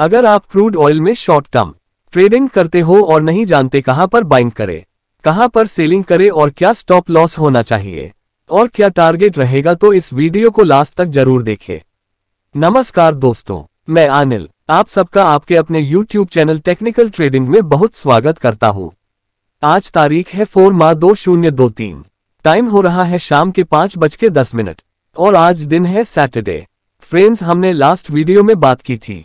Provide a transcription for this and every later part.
अगर आप crude oil में शॉर्ट टर्म ट्रेडिंग करते हो और नहीं जानते कहां पर बाइंग करें कहां पर सेलिंग करें और क्या स्टॉप लॉस होना चाहिए और क्या टारगेट रहेगा तो इस वीडियो को लास्ट तक जरूर देखें नमस्कार दोस्तों मैं आनिल आप सबका आपके अपने YouTube चैनल टेक्निकल ट्रेडिंग में बहुत स्वागत करता हूं आज तारीख है फोर माह दो शून्य दो तीन टाइम हो रहा है शाम के पाँच बज के दस मिनट और आज दिन है सैटरडे फ्रेंड्स हमने लास्ट वीडियो में बात की थी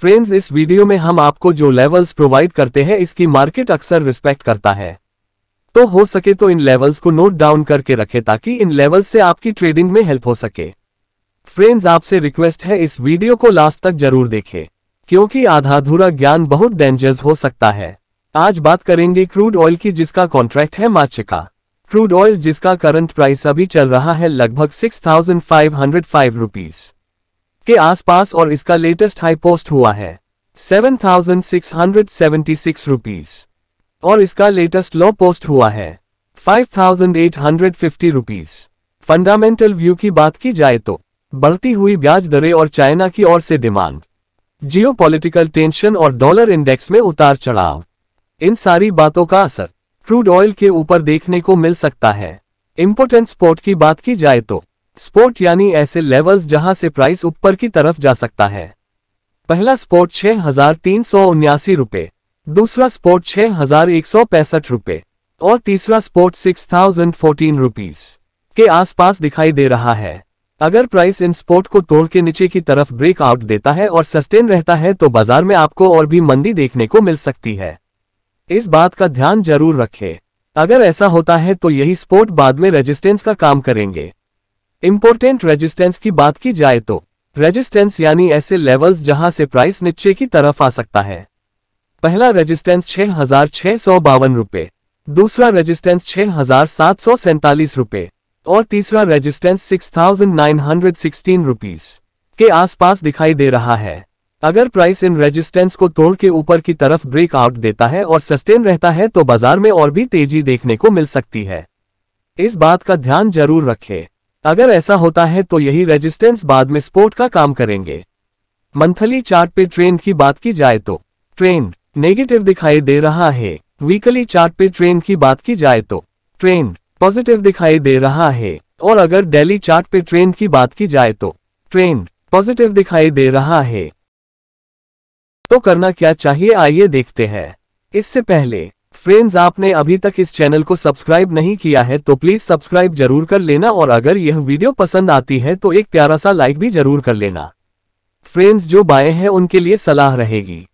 फ्रेंड्स इस वीडियो में हम आपको जो लेवल्स प्रोवाइड करते हैं इसकी मार्केट अक्सर रिस्पेक्ट करता है तो हो सके तो इन लेवल्स को नोट डाउन करके रखें ताकि इन लेवल्स से आपकी ट्रेडिंग में हेल्प हो सके फ्रेंड्स आपसे रिक्वेस्ट है इस वीडियो को लास्ट तक जरूर देखें क्योंकि आधा अधूरा ज्ञान बहुत डेंजर्स हो सकता है आज बात करेंगे क्रूड ऑयल की जिसका कॉन्ट्रैक्ट है मार्च का क्रूड ऑयल जिसका करंट प्राइस अभी चल रहा है लगभग six thousand five hundred five rupees के आसपास और इसका लेटेस्ट हाई पोस्ट हुआ है seven thousand six hundred seventy six rupees और इसका लेटेस्ट लो पोस्ट हुआ है five thousand eight hundred fifty rupees fundamental view की बात की जाए तो बढ़ती हुई ब्याज दरें और चाइना की ओर से डिमांड जियोपॉलिटिकल टेंशन और डॉलर इंडेक्स में उतार चढ़ाव इन सारी बातों का असर क्रूड ऑयल के ऊपर देखने को मिल सकता है इम्पोर्टेंट स्पोर्ट की बात की जाए तो स्पोर्ट यानी ऐसे लेवल्स जहां से प्राइस ऊपर की तरफ जा सकता है पहला स्पोर्ट छह हजार तीन सौ उन्यासी रुपए दूसरा स्पोर्ट छह हजार एक सौ पैंसठ रुपए और तीसरा support six thousand fourteen rupees के आसपास दिखाई दे रहा है अगर प्राइस इन स्पोर्ट को तोड़ के नीचे की तरफ ब्रेक आउट देता है और सस्टेन रहता है तो बाजार में आपको और भी मंदी देखने को मिल सकती है इस बात का ध्यान जरूर रखें अगर ऐसा होता है तो यही स्पोर्ट बाद में रेजिस्टेंस का काम करेंगे इम्पोर्टेंट रेजिस्टेंस की बात की जाए तो रेजिस्टेंस यानी ऐसे लेवल्स जहां से प्राइस नीचे की तरफ आ सकता है पहला रेजिस्टेंस छह हजार छह सौ बावन रूपए दूसरा रेजिस्टेंस छह हजार सात सौ सैंतालीस रुपये और तीसरा resistance six thousand nine hundred sixteen rupees के आसपास दिखाई दे रहा है अगर प्राइस इन रेजिस्टेंस को तोड़ के ऊपर की तरफ ब्रेक आउट देता है और सस्टेन रहता है तो बाजार में और भी तेजी देखने को मिल सकती है इस बात का ध्यान जरूर रखें अगर ऐसा होता है तो यही रेजिस्टेंस बाद में स्पोर्ट का काम करेंगे मंथली चार्ट पे ट्रेंड की बात की जाए तो ट्रेंड नेगेटिव दिखाई दे रहा है वीकली चार्ट पे ट्रेंड की बात की जाए तो ट्रेंड पॉजिटिव दिखाई दे रहा है और अगर डेली चार्ट पे ट्रेंड की बात की जाए तो ट्रेंड पॉजिटिव दिखाई दे रहा है तो करना क्या चाहिए आइए देखते हैं इससे पहले फ्रेंड्स आपने अभी तक इस चैनल को सब्सक्राइब नहीं किया है तो प्लीज सब्सक्राइब जरूर कर लेना और अगर यह वीडियो पसंद आती है तो एक प्यारा सा लाइक भी जरूर कर लेना फ्रेंड्स जो बाय हैं उनके लिए सलाह रहेगी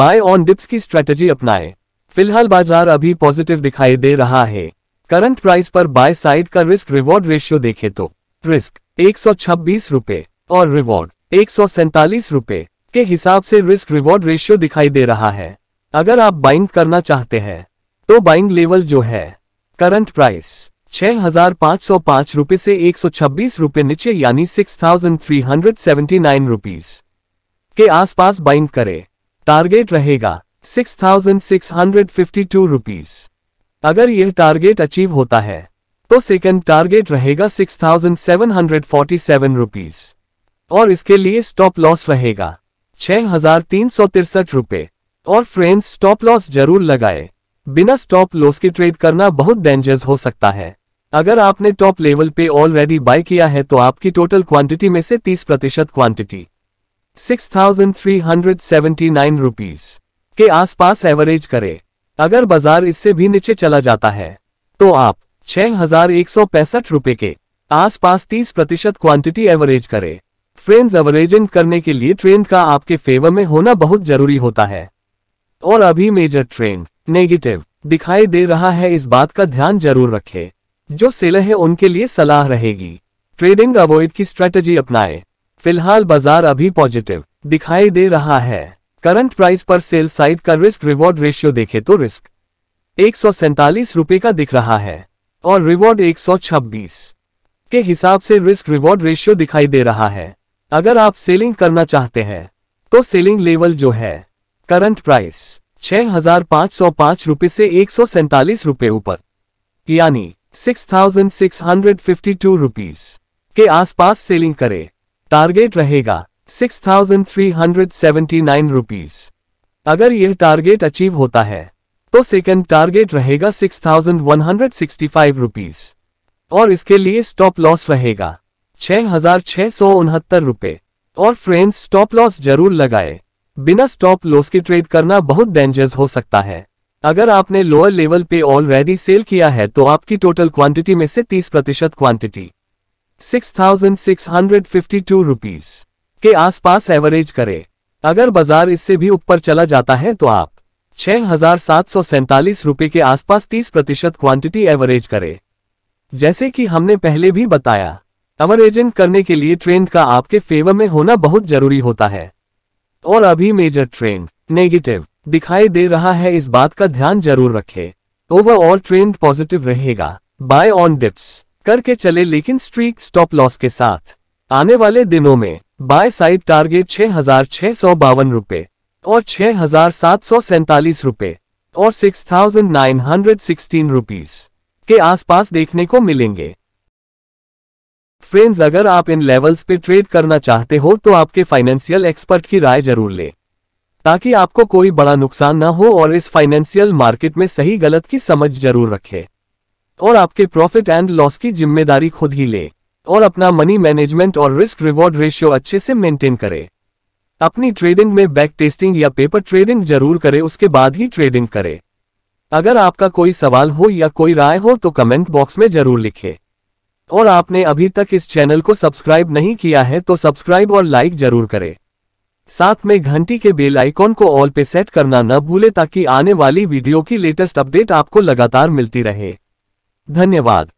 बाय ऑन डिप्स की स्ट्रेटेजी अपनाएं फिलहाल बाजार अभी पॉजिटिव दिखाई दे रहा है करंट प्राइस पर बाय साइड का रिस्क रिवॉर्ड रेशियो देखे तो रिस्क एक सौ और रिवॉर्ड एक सौ के हिसाब से रिस्क रिवॉर्ड रेशियो दिखाई दे रहा है अगर आप बाइंग करना चाहते हैं तो बाइंग लेवल जो है करंट प्राइस छह हजार पाँच सौ पाँच रुपये से एक सौ छब्बीस रुपये नीचे यानी six thousand three hundred seventy nine rupees के आसपास बाइंग करे टारगेट रहेगा six thousand six hundred fifty two rupees अगर यह टारगेट अचीव होता है तो सेकंड टारगेट रहेगा six thousand seven hundred forty seven rupees और इसके लिए स्टॉप लॉस रहेगा छह हजार तीन सौ तिरसठ रुपये और फ्रेंड्स स्टॉप लॉस जरूर लगाए बिना स्टॉप लॉस की ट्रेड करना बहुत डेंजरस हो सकता है अगर आपने टॉप लेवल पे ऑलरेडी बाय किया है तो आपकी टोटल क्वांटिटी में से 30 प्रतिशत quantity six thousand three hundred seventy nine rupees के आसपास एवरेज करें अगर बाजार इससे भी नीचे चला जाता है तो आप छह हजार एक सौ पैंसठ रुपए के आसपास 30 प्रतिशत क्वांटिटी एवरेज करें फ्रेंड्स एवरेजिंग करने के लिए ट्रेंड का आपके फेवर में होना बहुत जरूरी होता है और अभी मेजर ट्रेंड नेगेटिव दिखाई दे रहा है इस बात का ध्यान जरूर रखें जो सेलर है उनके लिए सलाह रहेगी ट्रेडिंग अवॉइड की स्ट्रेटजी अपनाए फिलहाल बाजार अभी पॉजिटिव दिखाई दे रहा है करंट प्राइस पर सेल साइड का रिस्क रिवॉर्ड रेशियो देखे तो रिस्क एक रुपए का दिख रहा है और रिवॉर्ड 126 के हिसाब से रिस्क रिवॉर्ड रेशियो दिखाई दे रहा है अगर आप सेलिंग करना चाहते हैं तो सेलिंग लेवल जो है करंट प्राइस छह हजार पांच सौ पांच रुपये से एक सौ सैतालीस रुपए ऊपर यानी six thousand six hundred fifty two rupees के आसपास सेलिंग करें टारगेट रहेगा six thousand three hundred seventy nine rupees अगर यह टारगेट अचीव होता है तो सेकंड टारगेट रहेगा six thousand one hundred sixty five rupees और इसके लिए स्टॉप लॉस रहेगा छह हजार छह सौ उनहत्तर रुपए और फ्रेंड्स स्टॉप लॉस जरूर लगाए बिना स्टॉप लॉस की ट्रेड करना बहुत डेंजरस हो सकता है अगर आपने लोअर लेवल पे ऑलरेडी सेल किया है तो आपकी टोटल क्वांटिटी में से 30 प्रतिशत quantity six thousand six hundred fifty two rupees के आसपास एवरेज करें अगर बाजार इससे भी ऊपर चला जाता है तो आप छह हजार सात सौ के आसपास 30 प्रतिशत क्वांटिटी एवरेज करें जैसे कि हमने पहले भी बताया एवरेजिंग करने के लिए ट्रेंड का आपके फेवर में होना बहुत जरूरी होता है और अभी मेजर ट्रेंड नेगेटिव दिखाई दे रहा है इस बात का ध्यान जरूर रखे ओवरऑल ट्रेंड पॉजिटिव रहेगा बाय ऑन डिप्स करके चले लेकिन स्ट्रीक स्टॉप लॉस के साथ आने वाले दिनों में बाय साइड टारगेट छह हजार छह सौ बावन रूपए और छह हजार सात सौ सैतालीस रूपए और six thousand nine hundred sixteen rupees के आसपास देखने को मिलेंगे फ्रेंड्स अगर आप इन लेवल्स पे ट्रेड करना चाहते हो तो आपके फाइनेंशियल एक्सपर्ट की राय जरूर लें ताकि आपको कोई बड़ा नुकसान ना हो और इस फाइनेंशियल मार्केट में सही गलत की समझ जरूर रखें और आपके प्रॉफिट एंड लॉस की जिम्मेदारी खुद ही ले और अपना मनी मैनेजमेंट और रिस्क रिवॉर्ड रेशियो अच्छे से मेंटेन करें अपनी ट्रेडिंग में बैक टेस्टिंग या पेपर ट्रेडिंग जरूर करें उसके बाद ही ट्रेडिंग करें अगर आपका कोई सवाल हो या कोई राय हो तो कमेंट बॉक्स में जरूर लिखें और आपने अभी तक इस चैनल को सब्सक्राइब नहीं किया है तो सब्सक्राइब और लाइक जरूर करें साथ में घंटी के बेल आइकॉन को ऑल पे सेट करना न भूले ताकि आने वाली वीडियो की लेटेस्ट अपडेट आपको लगातार मिलती रहे धन्यवाद